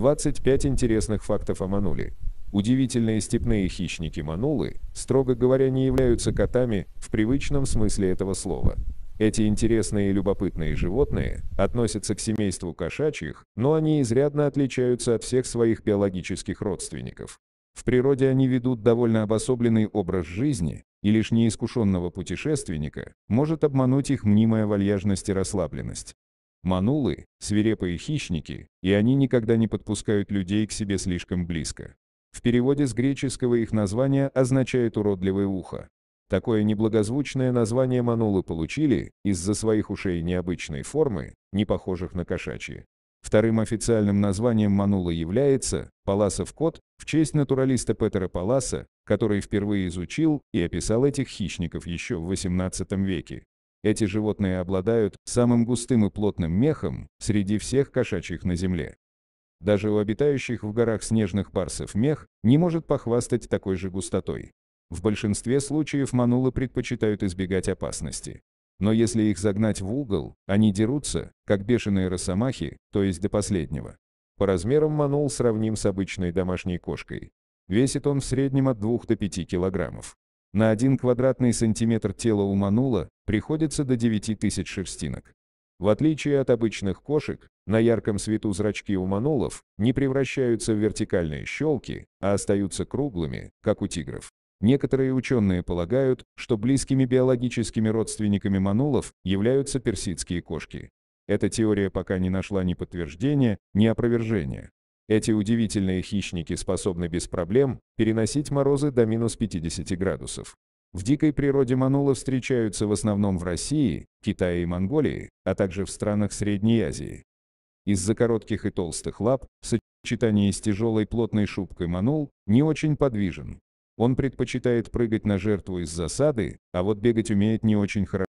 25 интересных фактов о Мануле. Удивительные степные хищники Манулы, строго говоря, не являются котами в привычном смысле этого слова. Эти интересные и любопытные животные относятся к семейству кошачьих, но они изрядно отличаются от всех своих биологических родственников. В природе они ведут довольно обособленный образ жизни, и лишь неискушенного путешественника может обмануть их мнимая вальяжность и расслабленность. Манулы – свирепые хищники, и они никогда не подпускают людей к себе слишком близко. В переводе с греческого их название означает «уродливое ухо». Такое неблагозвучное название манулы получили из-за своих ушей необычной формы, не похожих на кошачьи. Вторым официальным названием манулы является Паласов кот в честь натуралиста Петера Паласа, который впервые изучил и описал этих хищников еще в XVIII веке. Эти животные обладают самым густым и плотным мехом среди всех кошачьих на Земле. Даже у обитающих в горах снежных парсов мех не может похвастать такой же густотой. В большинстве случаев манулы предпочитают избегать опасности. Но если их загнать в угол, они дерутся, как бешеные росомахи, то есть до последнего. По размерам манул сравним с обычной домашней кошкой. Весит он в среднем от 2 до 5 килограммов. На один квадратный сантиметр тела у манула приходится до 9000 шерстинок. В отличие от обычных кошек, на ярком свету зрачки у манулов не превращаются в вертикальные щелки, а остаются круглыми, как у тигров. Некоторые ученые полагают, что близкими биологическими родственниками манулов являются персидские кошки. Эта теория пока не нашла ни подтверждения, ни опровержения. Эти удивительные хищники способны без проблем переносить морозы до минус 50 градусов. В дикой природе манулы встречаются в основном в России, Китае и Монголии, а также в странах Средней Азии. Из-за коротких и толстых лап, в сочетании с тяжелой плотной шубкой манул, не очень подвижен. Он предпочитает прыгать на жертву из засады, а вот бегать умеет не очень хорошо.